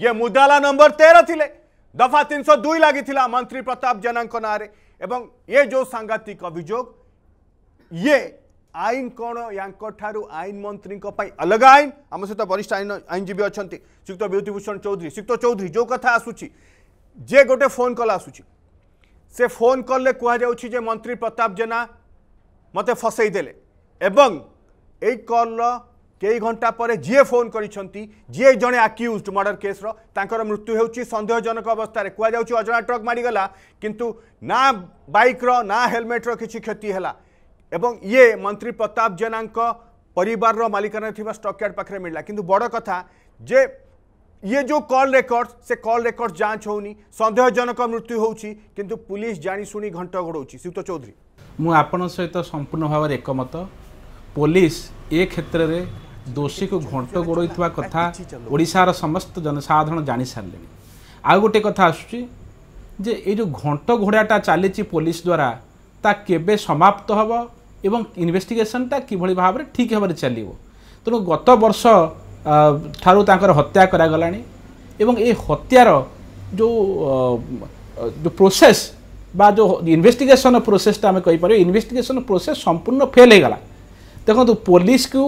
ये मुद्दाला नंबर तेरह थिले दफा तीन सौ दुई लगी मंत्री प्रताप जेना ना एवं ये जो सांघातिक अभियोग ये ଆଇନ କ'ଣ ୟାଙ୍କ ଠାରୁ ଆଇନ ମନ୍ତ୍ରୀଙ୍କ ପାଇଁ ଅଲଗା ଆଇନ ଆମ ସହିତ ବରିଷ୍ଠ ଆଇନ ଆଇନଜୀବୀ ଅଛନ୍ତି ଶ୍ରୀଯୁକ୍ତ ବିଭୂତିଭୂଷଣ ଚୌଧୁରୀ ଶ୍ରୀଯୁକ୍ତ ଚୌଧୁରୀ ଯେଉଁ କଥା ଆସୁଛି ଯେ ଗୋଟେ ଫୋନ୍ କଲ୍ ଆସୁଛି ସେ ଫୋନ୍ କଲ୍ରେ କୁହାଯାଉଛି ଯେ ମନ୍ତ୍ରୀ ପ୍ରତାପ ଜେନା ମୋତେ ଫସେଇଦେଲେ ଏବଂ ଏଇ କଲ୍ର कई घंटा पर जीए फोन करे जड़े आक्यूज मर्डर केस्र तर मृत्यु होदेहजनक अवस्था कहु अजा ट्रक मड़गला किंतु ना बैक्र ना हेलमेटर कि क्षति है ये मंत्री प्रताप जेना पर मालिकाना स्टकयार्ड पाखे मिलला कि बड़ कथा जे ये जो कॉल रेकर्ड से कॉल रेकर्ड जांच होनी सन्देहजनक मृत्यु किंतु पुलिस जाशु घंट घोड़ सीत चौधरी मुझ आपण सहित संपूर्ण भाव एकमत पुलिस ए क्षेत्र में ଦୋଷୀକୁ ଘଣ୍ଟ ଗୋଡ଼ଉଥିବା କଥା ଓଡ଼ିଶାର ସମସ୍ତ ଜନସାଧାରଣ ଜାଣିସାରିଲେଣି ଆଉ ଗୋଟେ କଥା ଆସୁଛି ଯେ ଏଇ ଯେଉଁ ଘଣ୍ଟ ଘୋଡ଼ାଟା ଚାଲିଛି ପୋଲିସ ଦ୍ୱାରା ତା କେବେ ସମାପ୍ତ ହେବ ଏବଂ ଇନଭେଷ୍ଟିଗେସନ୍ଟା କିଭଳି ଭାବରେ ଠିକ୍ ଭାବରେ ଚାଲିବ ତେଣୁ ଗତ ବର୍ଷ ଠାରୁ ତାଙ୍କର ହତ୍ୟା କରାଗଲାଣି ଏବଂ ଏ ହତ୍ୟାର ଯେଉଁ ଯେଉଁ ପ୍ରୋସେସ୍ বা যে ইনভেস্টিগেসন প্রোসেসটা আমি কইপার ইনভেস্টিগেসন প্রোসেস সম্পূর্ণ ফেল হয়ে গলা দেখুন পুলিশ কু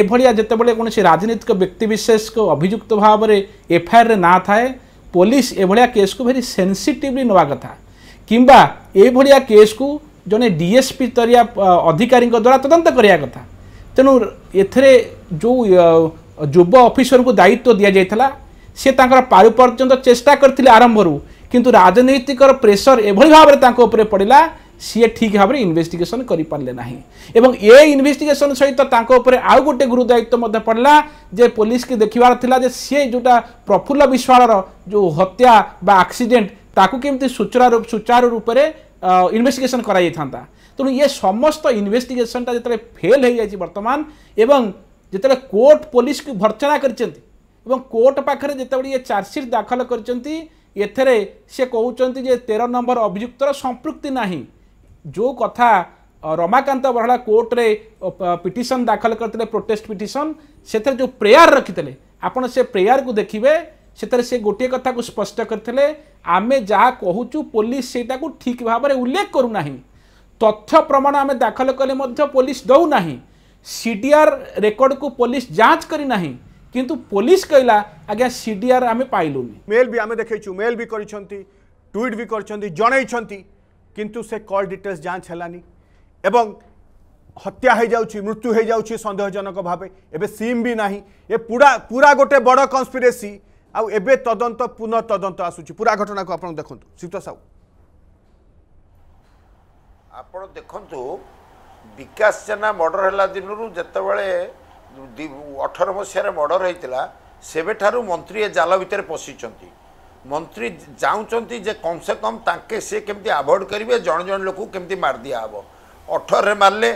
एभलिया जितेबाला कौन राजनीतिक व्यक्तिशेष विशेष को अभुक्त भाव में एफआईआर ना थाए पुलिस ये केस को भेरी सेनसीटिवली ना कथा किंवा यहाँ केस को जन डीएसपी तरिया अधिकारी द्वारा तदंत करा कथा तेणु एथेर जो युव अफिसर को दायित्व दि जाइला सीता पारु पर्यटन चेष्टा करंभ रु कि राजनीतिक प्रेसर एभली भाव पड़ा ସିଏ ଠିକ୍ ଭାବରେ ଇନଭେଷ୍ଟିଗେସନ୍ କରିପାରିଲେ ନାହିଁ ଏବଂ ଏ ଇନଭେଷ୍ଟିଗେସନ୍ ସହିତ ତାଙ୍କ ଉପରେ ଆଉ ଗୋଟେ ଗୁରୁଦାୟିତ୍ୱ ମଧ୍ୟ ପଡ଼ିଲା ଯେ ପୋଲିସକି ଦେଖିବାର ଥିଲା ଯେ ସିଏ ଯେଉଁଟା ପ୍ରଫୁଲ୍ଲ ବିଶ୍ୱାଳର ଯେଉଁ ହତ୍ୟା ବା ଆକ୍ସିଡେଣ୍ଟ ତାକୁ କେମିତି ସୁଚାରୁ ସୁଚାରୁ ରୂପରେ ଇନଭେଷ୍ଟିଗେସନ୍ କରାଯାଇଥାନ୍ତା ତେଣୁ ଏ ସମସ୍ତ ଇନଭେଷ୍ଟିଗେସନ୍ଟା ଯେତେବେଳେ ଫେଲ୍ ହୋଇଯାଇଛି ବର୍ତ୍ତମାନ ଏବଂ ଯେତେବେଳେ କୋର୍ଟ ପୋଲିସକୁ ଭର୍ତ୍ସନା କରିଛନ୍ତି ଏବଂ କୋର୍ଟ ପାଖରେ ଯେତେବେଳେ ଇଏ ଚାର୍ଜସିଟ୍ ଦାଖଲ କରିଛନ୍ତି ଏଥିରେ ସେ କହୁଛନ୍ତି ଯେ ତେର ନମ୍ବର ଅଭିଯୁକ୍ତର ସମ୍ପୃକ୍ତି ନାହିଁ जो कथा रमाकांत बरहला कोर्टे पिटन दाखल करते प्रोटेस्ट पिटन से जो प्रेयर रखी आपड़ से प्रेयर को देखिए से गोटे कथा को स्पष्ट करते आम जहाँ कहूँ पुलिस से ठीक भाव उल्लेख करूना तथ्य प्रमाण आम दाखल कले पुलिस दौना सी डी आर रेकर्ड को पुलिस जांच करना कि पुलिस कहला आज्ञा सी डी आर आम पाइल मेल भी आम देखु मेल भी करईट भी कर কিন্তু সে কল ডিটেলস যাঞ্চ হলানি এবং হত্যা হয়ে যাচ্ছি মৃত্যু হয়ে যাচ্ছি সন্দেহজনক ভাবে এবে সিম বি না এ পুরা পুরা গোটে বড় কনস্পিরেসি আউ এবে তদন্ত পুনঃ তদন্ত আসুচি পুরা ঘটনাকে আপনার দেখুন শিবত সাউ ଆପଣ ଦେଖନ୍ତୁ ବିକାଶ ଜେନା ମର୍ଡ଼ର ହେଲା ଦିନରୁ ଯେତେବେଳେ ଅଠର ମସିହାରେ ମର୍ଡ଼ର ହେଇଥିଲା ସେବେଠାରୁ মন্ত্রী এ ଜାଲ ভিতরে ପଶିଛନ୍ତି ମନ୍ତ୍ରୀ ଚାହୁଁଛନ୍ତି ଯେ କମ୍ ସେ କମ୍ ତାଙ୍କେ ସେ କେମିତି ଆଭଏଡ଼୍ କରିବେ ଜଣେ ଜଣେ ଲୋକକୁ କେମିତି ମାରିଦିଆ ହେବ ଅଠରରେ ମାରିଲେ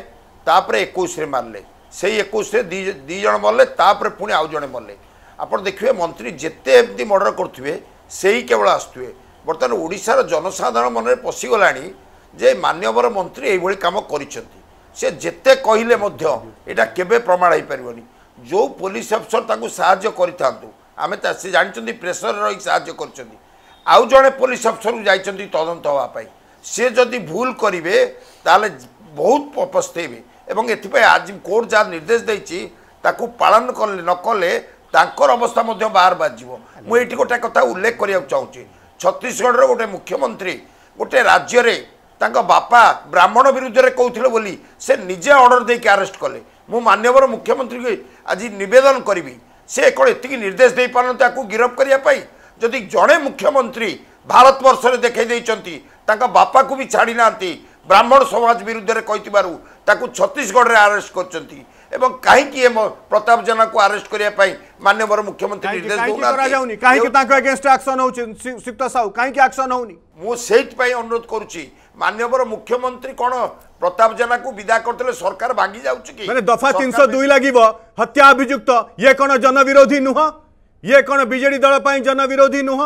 ତାପରେ ଏକୋଇଶରେ ମାରିଲେ ସେଇ ଏକୋଇଶରେ ଦୁଇ ଦୁଇ ଜଣ ମରିଲେ ତାପରେ ପୁଣି ଆଉ ଜଣେ ମରିଲେ ଆପଣ ଦେଖିବେ ମନ୍ତ୍ରୀ ଯେତେ ଏମିତି ମର୍ଡ଼ର କରୁଥିବେ ସେଇ କେବଳ ଆସୁଥିବେ ବର୍ତ୍ତମାନ ଓଡ଼ିଶାର ଜନସାଧାରଣ ମନରେ ପଶିଗଲାଣି ଯେ ମାନ୍ୟବର ମନ୍ତ୍ରୀ ଏଇଭଳି କାମ କରିଛନ୍ତି ସେ ଯେତେ କହିଲେ ମଧ୍ୟ ଏଇଟା କେବେ ପ୍ରମାଣ ହୋଇପାରିବନି ଯେଉଁ ପୋଲିସ ଅଫିସର ତାଙ୍କୁ ସାହାଯ୍ୟ କରିଥାନ୍ତୁ ଆମେ ସେ ଜାଣିଛନ୍ତି ପ୍ରେସରରେ ରହି ସାହାଯ୍ୟ କରୁଛନ୍ତି ଆଉ ଜଣେ ପୋଲିସ ଅଫିସରକୁ ଯାଇଛନ୍ତି ତଦନ୍ତ ହେବା ପାଇଁ ସିଏ ଯଦି ଭୁଲ କରିବେ ତାହେଲେ ବହୁତ ପସ୍ତେଇବେ ଏବଂ ଏଥିପାଇଁ ଆଜି କୋର୍ଟ ଯାହା ନିର୍ଦ୍ଦେଶ ଦେଇଛି ତାକୁ ପାଳନ କଲେ ନ କଲେ ତାଙ୍କର ଅବସ୍ଥା ମଧ୍ୟ ବାହାର ବାଜିବ ମୁଁ ଏଇଠି ଗୋଟେ କଥା ଉଲ୍ଲେଖ କରିବାକୁ ଚାହୁଁଛି ଛତିଶଗଡ଼ର ଗୋଟେ ମୁଖ୍ୟମନ୍ତ୍ରୀ ଗୋଟେ ରାଜ୍ୟରେ ତାଙ୍କ ବାପା ବ୍ରାହ୍ମଣ ବିରୁଦ୍ଧରେ କହୁଥିଲେ ବୋଲି ସେ ନିଜେ ଅର୍ଡ଼ର ଦେଇକି ଆରେଷ୍ଟ କଲେ ମୁଁ ମାନ୍ୟବର ମୁଖ୍ୟମନ୍ତ୍ରୀଙ୍କୁ ଆଜି ନିବେଦନ କରିବି সে কোণ এত নির্দেশ দিয়ে পারত তাকে গিরফ করা যদি জনে মুখ্যমন্ত্রী ভারতবর্ষে দেখাই দিয়েছেন বাপা বাপাকে বি ছাড়ি না ব্রাহ্মণ সমাজ বিধে তাকে ছত্তিশগড়ে আরেস্ট করছেন এবং কাহিঁকি এ প্রতাপ জেনাকে আরেস্ট করা মাননীয় মুখ্যমন্ত্রী নির্দেশ দেউনি অনুরোধ করছি মাননীয় মুখ্যমন্ত্রী কোণ প্রতাপ জেনাকে বিদা করলে সরকার ভাঙি যাচ্ছে কি দফা তিনশো দুই লাগিব হত্যা অভিযুক্ত ইয়ে কোণ জনবিরোধী নুহ ইয়ে কোণ বিজেডি দল জনবিরোধী নুহ